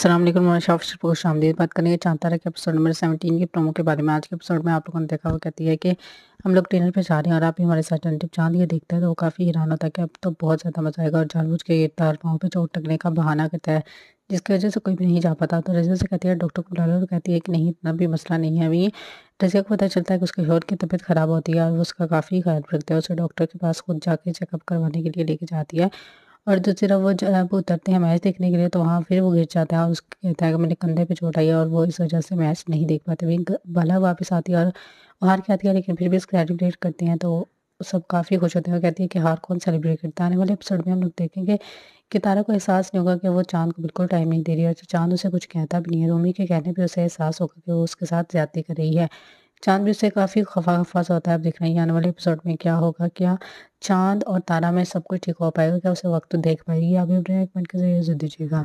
असलम मैं शाफिश को शामदीद बात करेंगे चाहता रहा कि एपिसोड नंबर सेवनटीन के प्रोमो के बारे में आज के एपिसोड में आप लोगों ने देखा वो कहती है कि हम लोग ट्रेनर पे जा रहे हैं और आप ही हमारे साथ टनटिप चांद ये देखते हैं तो वो काफ़ी हैरान होता है कि अब तो बहुत ज़्यादा मज़ा आएगा और जानबूझ के तार पाँव पर चोट लगने का बहाना करता है जिसकी वजह से कोई भी नहीं जा पाता तो रजिया से कहती है डॉक्टर को बुला लो तो कहती है कि नहीं इतना भी मसला नहीं है अभी रजिया को पता चलता है कि उसके शोर की तबीयत ख़राब होती है और उसका काफ़ी ख्याल रखता है उसे डॉक्टर के पास खुद जाके चेकअप करवाने के लिए लेके जाती है और दूसरा वो जब उतरते हैं मैच देखने के लिए तो वहाँ फिर वो गिर जाता है और उसको कहता है कि मैंने कंधे पे चोट आई है और वो इस वजह से मैच नहीं देख पाते भी भला वापस आती है और हार के आती है लेकिन फिर भी उसको सेलिब्रेट करते हैं तो सब काफ़ी खुश होते हैं और कहती है कि हार कौन सेलिब्रेट करता है आने वाले एपिसोड में हम लोग देखेंगे कि तारा को एहसास नहीं होगा कि वो चांद को बिल्कुल टाइम नहीं दे रही है और चांद उसे कुछ कहता भी नहीं है रोमी के कहने पर उसे एहसास होगा कि वो उसके साथ ज्यादा कर रही है चांद भी उसे काफ़ी खफा खफा सा होता है आप देख रहे हैं आने वाले एपिसोड में क्या होगा क्या चांद और तारा में सब कुछ ठीक हो पाएगा क्या उसे वक्त देख पाएगी आप भी अपने कमेंट के जरिए दीजिएगा